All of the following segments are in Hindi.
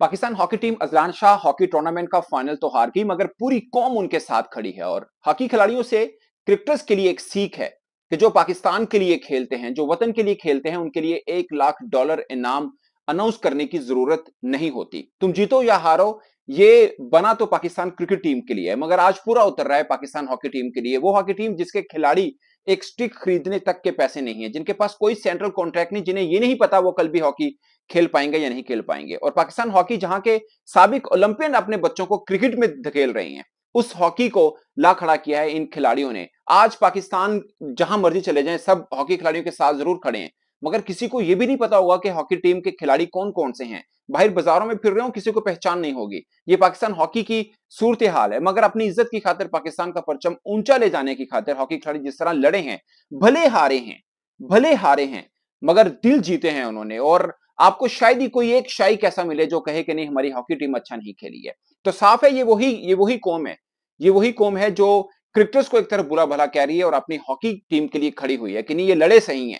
Pakistan hockey team Azlan Shah hockey tournament का फाइनल तो हार गई मगर पूरी कौम उनके साथ खड़ी है और हॉकी खिलाड़ियों से क्रिकेटर्स के लिए एक सीख है कि जो पाकिस्तान के लिए खेलते हैं जो वतन के लिए खेलते हैं उनके लिए एक लाख डॉलर इनाम अनाउंस करने की जरूरत नहीं होती तुम जीतो या हारो ये बना तो पाकिस्तान क्रिकेट टीम के लिए है मगर आज पूरा उतर रहा है पाकिस्तान हॉकी टीम के लिए वो हॉकी टीम जिसके खिलाड़ी एक स्टिक खरीदने तक के पैसे नहीं है जिनके पास कोई सेंट्रल कॉन्ट्रैक्ट नहीं जिन्हें ये नहीं पता वो कल भी हॉकी खेल पाएंगे या नहीं खेल पाएंगे और पाकिस्तान हॉकी जहां के सबक ओलंपियन अपने बच्चों को क्रिकेट में धकेल रही हैं उस हॉकी को ला खड़ा किया है इन खिलाड़ियों ने आज पाकिस्तान जहां मर्जी चले जाए सब हॉकी खिलाड़ियों के साथ जरूर खड़े हैं मगर किसी को यह भी नहीं पता होगा कि हॉकी टीम के खिलाड़ी कौन कौन से हैं बाहर बाजारों में फिर रहे हो किसी को पहचान नहीं होगी ये पाकिस्तान हॉकी की सूरत हाल है मगर अपनी इज्जत की खातिर पाकिस्तान का परचम ऊंचा ले जाने की खातिर हॉकी खिलाड़ी जिस तरह लड़े हैं भले हारे हैं भले हारे हैं मगर दिल जीते हैं उन्होंने और आपको शायद ही कोई एक शाइक ऐसा मिले जो कहे कि नहीं हमारी हॉकी टीम अच्छा नहीं खेली है तो साफ है ये वही ये वही कौम है ये वही कौम है जो क्रिकेटर्स को एक तरफ बुरा भला कह रही है और अपनी हॉकी टीम के लिए खड़ी हुई है कि नहीं ये लड़े सही है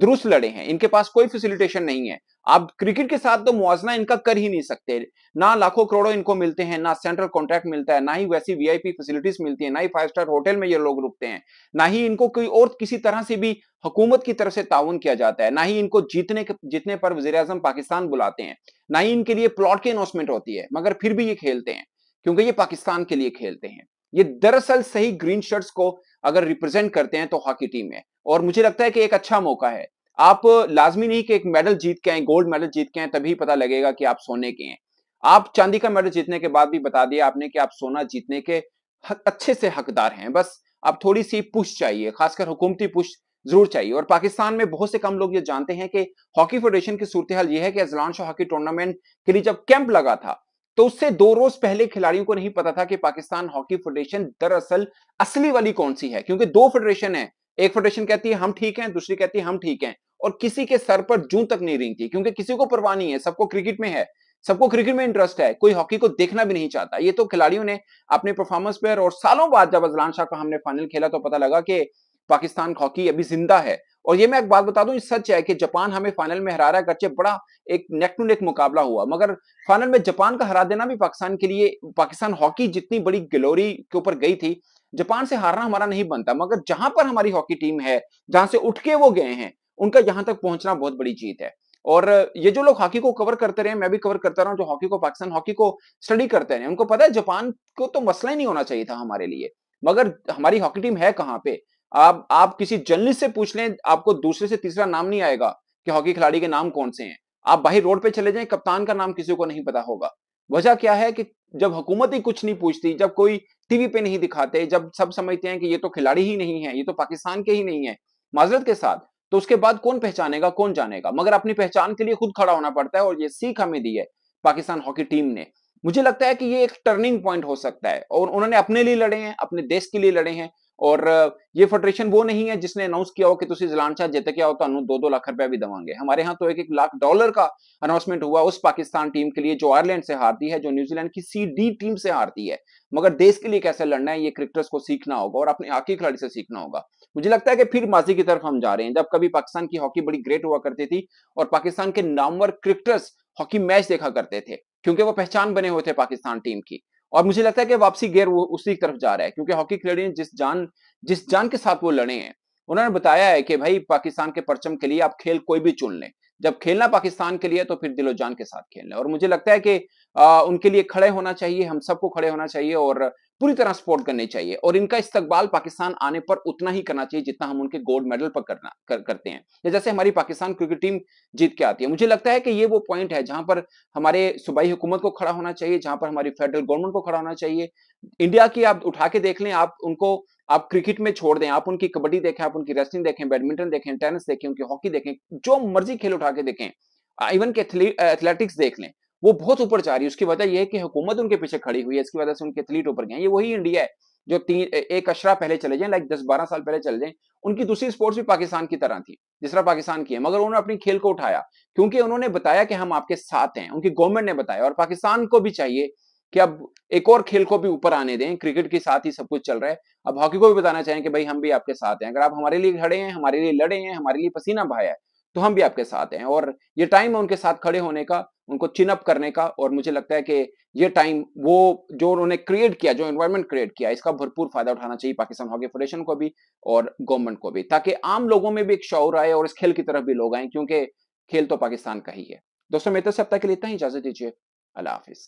दुरुस्त लड़े हैं इनके पास कोई फैसिलिटेशन नहीं है आप क्रिकेट के साथ तो मुआवजना इनका कर ही नहीं सकते ना लाखों करोड़ों इनको मिलते हैं ना सेंट्रल कॉन्ट्रैक्ट मिलता है ना ही वैसी वीआईपी फैसिलिटीज मिलती है ना ही फाइव स्टार होटल में ये लोग रुकते हैं ना ही इनको कोई और किसी तरह से भी हुकूमत की तरफ से ताउन किया जाता है ना ही इनको जीतने के जीतने पर वजे अजम पाकिस्तान बुलाते हैं ना ही इनके लिए प्लॉट की अनाउंसमेंट होती है मगर फिर भी ये खेलते हैं क्योंकि ये पाकिस्तान के लिए खेलते हैं ये दरअसल सही ग्रीन शर्ट्स को अगर रिप्रेजेंट करते हैं तो हॉकी टीम है और मुझे लगता है कि एक अच्छा मौका है आप लाजमी नहीं कि एक मेडल जीत के आए गोल्ड मेडल जीत के आए तभी पता लगेगा कि आप सोने के हैं आप चांदी का मेडल जीतने के बाद भी बता दिया आपने कि आप सोना जीतने के अच्छे से हकदार हैं बस आप थोड़ी सी पुश चाहिए खासकर हुकूमती पुश जरूर चाहिए और पाकिस्तान में बहुत से कम लोग ये जानते हैं कि हॉकी फेडरेशन की सूरत हाल यह है कि अजलान शाह हॉकी टूर्नामेंट के लिए जब कैंप लगा था तो उससे दो रोज पहले खिलाड़ियों को नहीं पता था कि पाकिस्तान हॉकी फेडरेशन दरअसल असली वाली कौन सी है क्योंकि दो फेडरेशन है एक फेडरेशन कहती है हम ठीक हैं दूसरी कहती है हम ठीक हैं और किसी के सर पर जू तक नहीं रिंगती क्योंकि किसी को परवाह नहीं है सबको क्रिकेट में है सबको क्रिकेट में इंटरेस्ट है कोई हॉकी को देखना भी नहीं चाहता ये तो खिलाड़ियों ने अपने परफॉर्मेंस पर और सालों बाद जब अजलान शाह का हमने फाइनल खेला तो पता लगा कि पाकिस्तान हॉकी अभी जिंदा है और ये मैं एक बात बता दूं सच है कि जापान हमें फाइनल में हरा रहा है करचे बड़ा एक नेक टू नेक मुकाबला हुआ मगर फाइनल में जापान का हरा देना भी पाकिस्तान के लिए पाकिस्तान हॉकी जितनी बड़ी गलोरी के ऊपर गई थी जापान से हारना हमारा नहीं बनता मगर जहां पर हमारी हॉकी टीम है जहां से उठ के वो गए हैं उनका यहां तक पहुंचना बहुत बड़ी जीत है और ये जो लोग हॉकी को कवर करते रहे मैं भी कवर करता रहा हूँ जो हॉकी को पाकिस्तान हॉकी को स्टडी करते रहे उनको पता है जापान को तो मसला ही नहीं होना चाहिए था हमारे लिए मगर हमारी हॉकी टीम है कहाँ पे आप आप किसी जर्नलिस्ट से पूछ लें आपको दूसरे से तीसरा नाम नहीं आएगा कि हॉकी खिलाड़ी के नाम कौन से हैं आप भाई रोड पे चले जाएं कप्तान का नाम किसी को नहीं पता होगा वजह क्या है कि जब हुकूमत ही कुछ नहीं पूछती जब कोई टीवी पे नहीं दिखाते जब सब समझते हैं कि ये तो खिलाड़ी ही नहीं है ये तो पाकिस्तान के ही नहीं है माजरत के साथ तो उसके बाद कौन पहचानेगा कौन जानेगा मगर अपनी पहचान के लिए खुद खड़ा होना पड़ता है और ये सीख हमें दी है पाकिस्तान हॉकी टीम ने मुझे लगता है कि ये एक टर्निंग पॉइंट हो सकता है और उन्होंने अपने लिए लड़े हैं अपने देश के लिए लड़े हैं ये फेडरेशन वो नहीं है जिसने अनाउंस किया हो कि तुम जलान शाह जित के आओ ਤੁਹਾਨੂੰ दो दो लाख रुपया भी दवांगे हमारे यहाँ तो एक एक लाख डॉलर का अनाउंसमेंट हुआ उस पाकिस्तान टीम के लिए जो आयरलैंड से हारती है जो न्यूजीलैंड की सी डी टीम से हारती है मगर देश के लिए कैसे लड़ना है ये क्रिकेटर्स को सीखना होगा और अपने हाकी खिलाड़ी से सीखना होगा मुझे लगता है कि फिर माजी की तरफ हम जा रहे हैं जब कभी पाकिस्तान की हॉकी बड़ी ग्रेट हुआ करती थी और पाकिस्तान के नामवर क्रिकेटर्स हॉकी मैच देखा करते थे क्योंकि वो पहचान बने हुए थे पाकिस्तान टीम की और मुझे लगता है कि वापसी गेयर वो उसी तरफ जा रहा है क्योंकि हॉकी खिलाड़ी जिस जान जिस जान के साथ वो लड़े हैं उन्होंने बताया है कि भाई पाकिस्तान के परचम के लिए आप खेल कोई भी चुन लें जब खेलना पाकिस्तान के लिए तो फिर दिलो जान के साथ खेलना और मुझे लगता है कि आ, उनके लिए खड़े होना चाहिए हम सबको खड़े होना चाहिए और पूरी तरह सपोर्ट करने चाहिए और इनका इस्तकबाल पाकिस्तान आने पर उतना ही करना चाहिए जितना हम उनके गोल्ड मेडल पर करना कर, करते हैं या जैसे हमारी पाकिस्तान क्रिकेट टीम जीत के आती है मुझे लगता है कि ये वो पॉइंट है जहां पर हमारे सूबाई हुकूमत को खड़ा होना चाहिए जहां पर हमारी फेडरल गवर्नमेंट को खड़ा होना चाहिए इंडिया की आप उठा के देख लें आप उनको आप क्रिकेट में छोड़ दें आप उनकी कबड्डी देखें आप उनकी रेस्लिंग देखें बैडमिंटन देखें टेनिस देखें उनकी हॉकी देखें जो मर्जी खेल उठा के देखें इवन के एथलेटिक्स देख लें वो बहुत ऊपर जा रही है उसकी वजह यह है कि हुकूमत उनके पीछे खड़ी हुई है इसकी वजह से उनके एथलीट ऊपर गए ये वही इंडिया है जो तीन एक अशरा पहले चले जाए लाइक दस बारह साल पहले चले जाए उनकी दूसरी स्पोर्ट्स भी पाकिस्तान की तरह थी जिस तरह पाकिस्तान की है मगर उन्होंने अपनी खेल को उठाया क्योंकि उन्होंने बताया कि हम आपके साथ हैं उनकी गवर्नमेंट ने बताया और पाकिस्तान को भी चाहिए कि अब एक और खेल को भी ऊपर आने दें क्रिकेट के साथ ही सब कुछ चल रहा है अब हॉकी को भी बताना चाहें कि भाई हम भी आपके साथ हैं अगर आप हमारे लिए खड़े हैं हमारे लिए लड़े हैं हमारे लिए पसीना भाया है तो हम भी आपके साथ हैं और ये टाइम है उनके साथ खड़े होने का उनको चिनअप करने का और मुझे लगता है कि ये टाइम वो जो उन्होंने क्रिएट किया जो एनवायरमेंट क्रिएट किया इसका भरपूर फायदा उठाना चाहिए पाकिस्तान हॉकी फेडरेशन को भी और गवर्नमेंट को भी ताकि आम लोगों में भी एक शौर आए और इस खेल की तरफ भी लोग आए क्योंकि खेल तो पाकिस्तान का ही है दोस्तों मेरे से अब तक के लिए इतना ही इजाजत दीजिए अल्लाह हाफिज़